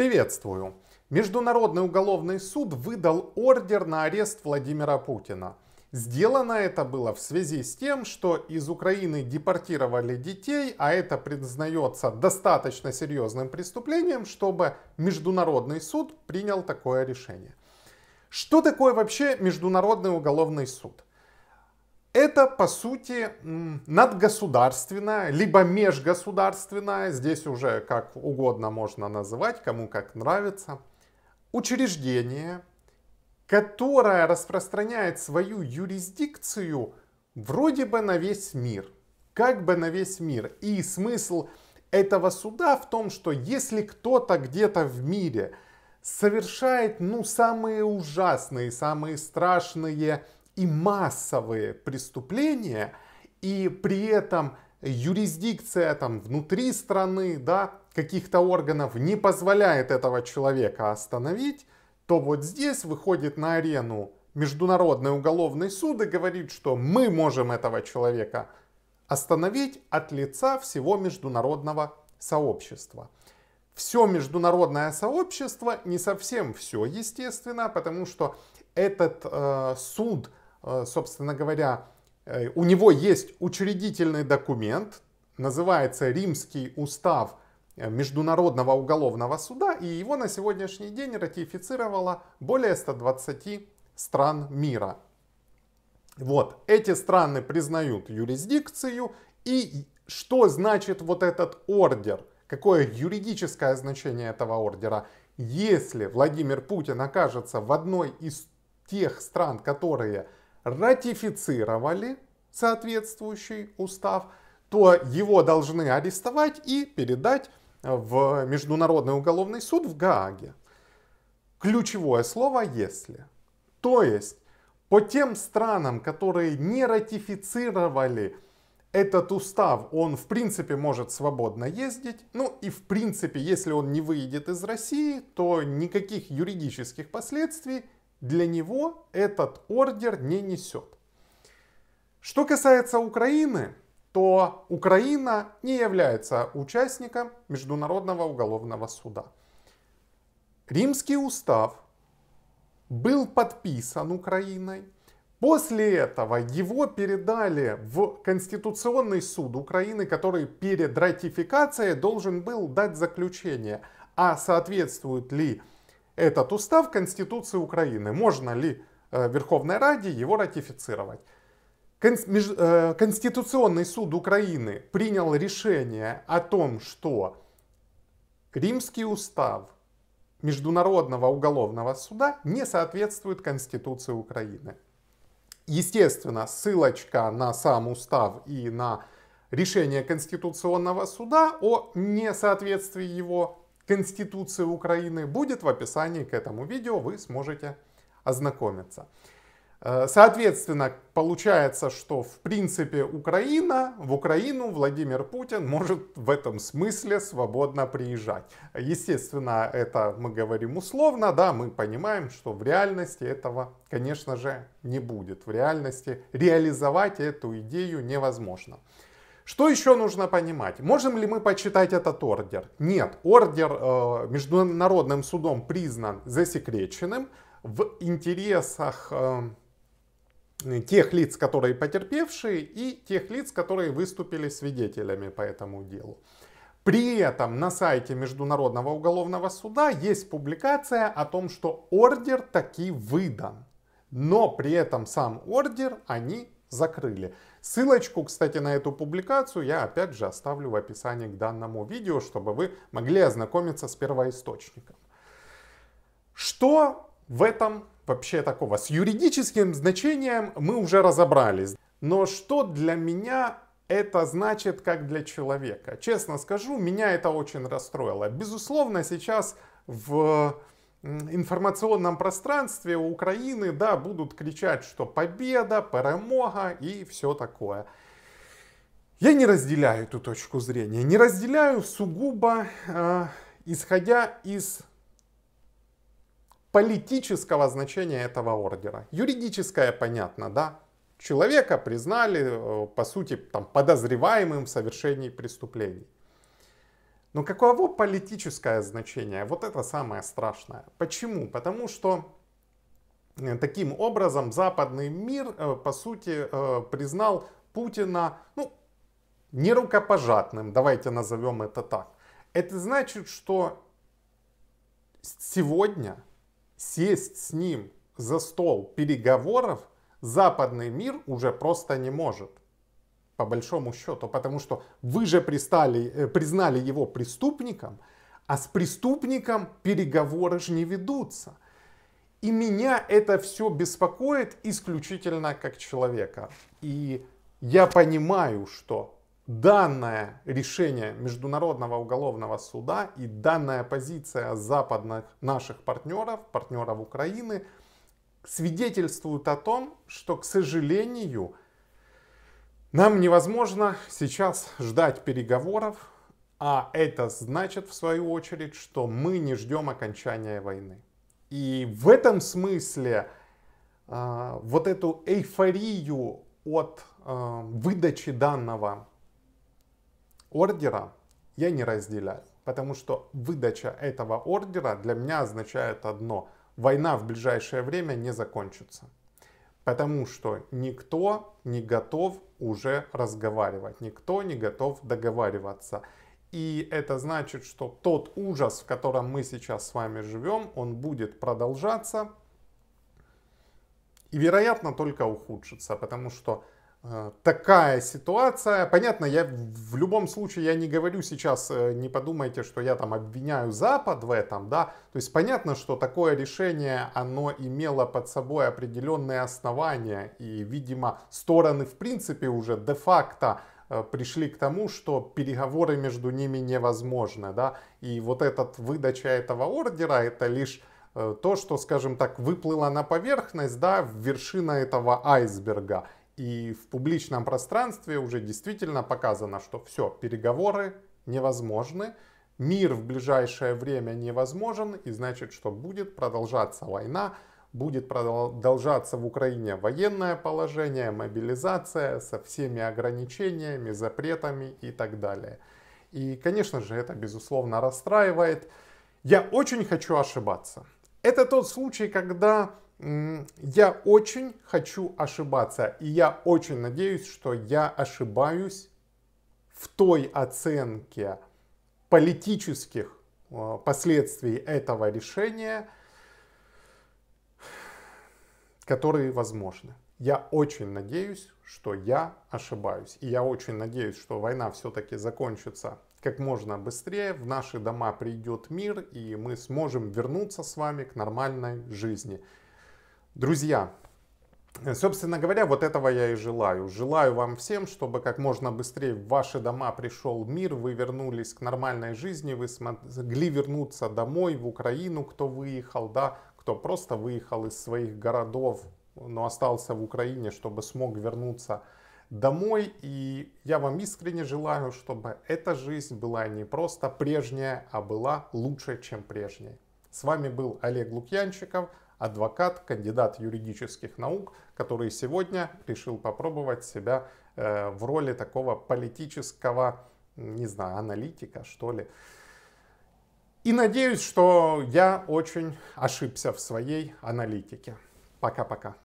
Приветствую. Международный уголовный суд выдал ордер на арест Владимира Путина. Сделано это было в связи с тем, что из Украины депортировали детей, а это признается достаточно серьезным преступлением, чтобы Международный суд принял такое решение. Что такое вообще Международный уголовный суд? Это, по сути, надгосударственная, либо межгосударственная, здесь уже как угодно можно называть, кому как нравится, учреждение, которое распространяет свою юрисдикцию вроде бы на весь мир. Как бы на весь мир. И смысл этого суда в том, что если кто-то где-то в мире совершает, ну, самые ужасные, самые страшные и массовые преступления, и при этом юрисдикция там внутри страны, да, каких-то органов не позволяет этого человека остановить, то вот здесь выходит на арену Международный уголовный суд и говорит, что мы можем этого человека остановить от лица всего международного сообщества. Все международное сообщество, не совсем все, естественно, потому что этот э, суд Э, собственно говоря, э, у него есть учредительный документ, называется Римский устав э, Международного уголовного суда, и его на сегодняшний день ратифицировало более 120 стран мира. Вот, эти страны признают юрисдикцию, и что значит вот этот ордер? Какое юридическое значение этого ордера? Если Владимир Путин окажется в одной из тех стран, которые ратифицировали соответствующий устав, то его должны арестовать и передать в Международный уголовный суд в Гааге. Ключевое слово «если». То есть по тем странам, которые не ратифицировали этот устав, он в принципе может свободно ездить. Ну и в принципе, если он не выйдет из России, то никаких юридических последствий для него этот ордер не несет. Что касается Украины, то Украина не является участником Международного уголовного суда. Римский устав был подписан Украиной. После этого его передали в Конституционный суд Украины, который перед ратификацией должен был дать заключение, а соответствует ли этот устав Конституции Украины. Можно ли э, Верховной Раде его ратифицировать? Э, Конституционный суд Украины принял решение о том, что Римский устав Международного уголовного суда не соответствует Конституции Украины. Естественно, ссылочка на сам устав и на решение Конституционного суда о несоответствии его Конституции Украины будет в описании к этому видео, вы сможете ознакомиться. Э, соответственно, получается, что в принципе Украина, в Украину Владимир Путин может в этом смысле свободно приезжать. Естественно, это мы говорим условно, да, мы понимаем, что в реальности этого, конечно же, не будет. В реальности реализовать эту идею невозможно. Что еще нужно понимать? Можем ли мы почитать этот ордер? Нет, ордер э, международным судом признан засекреченным в интересах э, тех лиц, которые потерпевшие, и тех лиц, которые выступили свидетелями по этому делу. При этом на сайте Международного уголовного суда есть публикация о том, что ордер таки выдан, но при этом сам ордер они закрыли. Ссылочку, кстати, на эту публикацию я опять же оставлю в описании к данному видео, чтобы вы могли ознакомиться с первоисточником. Что в этом вообще такого? С юридическим значением мы уже разобрались. Но что для меня это значит как для человека? Честно скажу, меня это очень расстроило. Безусловно, сейчас в информационном пространстве Украины, да, будут кричать, что победа, перемога и все такое. Я не разделяю эту точку зрения, не разделяю сугубо, э, исходя из политического значения этого ордера. Юридическое понятно, да? Человека признали, э, по сути, там, подозреваемым в совершении преступлений. Но ну, каково политическое значение? Вот это самое страшное. Почему? Потому что э, таким образом западный мир, э, по сути, э, признал Путина, ну, не давайте назовем это так. Это значит, что сегодня сесть с ним за стол переговоров западный мир уже просто не может по большому счету, потому что вы же пристали, э, признали его преступником, а с преступником переговоры же не ведутся. И меня это все беспокоит исключительно как человека. И я понимаю, что данное решение Международного уголовного суда и данная позиция западных наших партнеров, партнеров Украины, свидетельствуют о том, что, к сожалению, нам невозможно сейчас ждать переговоров, а это значит, в свою очередь, что мы не ждем окончания войны. И в этом смысле э, вот эту эйфорию от э, выдачи данного ордера я не разделяю. Потому что выдача этого ордера для меня означает одно. Война в ближайшее время не закончится. Потому что никто не готов уже разговаривать, никто не готов договариваться. И это значит, что тот ужас, в котором мы сейчас с вами живем, он будет продолжаться и, вероятно, только ухудшится, потому что Э, такая ситуация. Понятно, я в любом случае я не говорю сейчас, э, не подумайте, что я там обвиняю Запад в этом, да. То есть понятно, что такое решение, оно имело под собой определенные основания. И, видимо, стороны в принципе уже де-факто э, пришли к тому, что переговоры между ними невозможны, да. И вот этот выдача этого ордера, это лишь то, что, скажем так, выплыло на поверхность, да, вершина этого айсберга. И в публичном пространстве уже действительно показано, что все, переговоры невозможны, мир в ближайшее время невозможен, и значит, что будет продолжаться война, будет продолжаться в Украине военное положение, мобилизация со всеми ограничениями, запретами и так далее. И, конечно же, это, безусловно, расстраивает. Я очень хочу ошибаться. Это тот случай, когда я очень хочу ошибаться, и я очень надеюсь, что я ошибаюсь в той оценке политических э, последствий этого решения, которые возможны. Я очень надеюсь, что я ошибаюсь. И я очень надеюсь, что война все-таки закончится как можно быстрее, в наши дома придет мир, и мы сможем вернуться с вами к нормальной жизни. Друзья, э, собственно говоря, вот этого я и желаю. Желаю вам всем, чтобы как можно быстрее в ваши дома пришел мир, вы вернулись к нормальной жизни, вы смогли вернуться домой, в Украину, кто выехал, да, кто просто выехал из своих городов, но остался в Украине, чтобы смог вернуться домой. И я вам искренне желаю, чтобы эта жизнь была не просто прежняя, а была лучше, чем прежняя. С вами был Олег Лукьянчиков адвокат, кандидат юридических наук, который сегодня решил попробовать себя э, в роли такого политического, не знаю, аналитика, что ли. И надеюсь, что я очень ошибся в своей аналитике. Пока-пока.